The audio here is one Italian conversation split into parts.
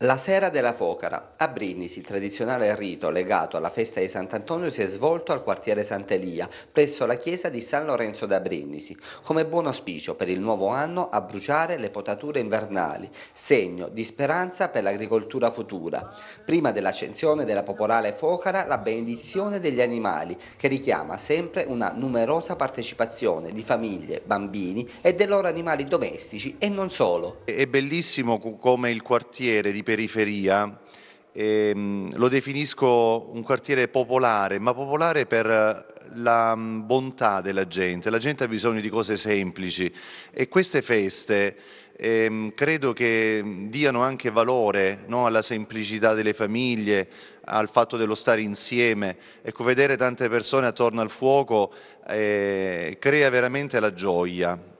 La sera della Focara. A Brindisi il tradizionale rito legato alla festa di Sant'Antonio si è svolto al quartiere Sant'Elia, presso la chiesa di San Lorenzo da Brindisi, come buon auspicio per il nuovo anno a bruciare le potature invernali, segno di speranza per l'agricoltura futura. Prima dell'accensione della popolare Focara, la benedizione degli animali, che richiama sempre una numerosa partecipazione di famiglie, bambini e dei loro animali domestici e non solo. È bellissimo come il quartiere di periferia, ehm, lo definisco un quartiere popolare, ma popolare per la mm, bontà della gente, la gente ha bisogno di cose semplici e queste feste ehm, credo che diano anche valore no, alla semplicità delle famiglie, al fatto dello stare insieme, ecco vedere tante persone attorno al fuoco eh, crea veramente la gioia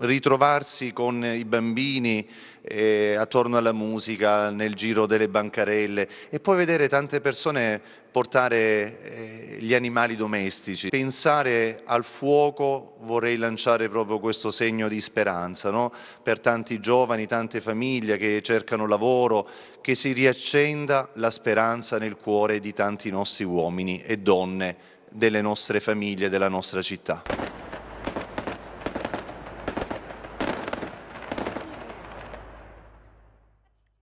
ritrovarsi con i bambini eh, attorno alla musica, nel giro delle bancarelle e poi vedere tante persone portare eh, gli animali domestici. Pensare al fuoco vorrei lanciare proprio questo segno di speranza no? per tanti giovani, tante famiglie che cercano lavoro, che si riaccenda la speranza nel cuore di tanti nostri uomini e donne delle nostre famiglie, della nostra città.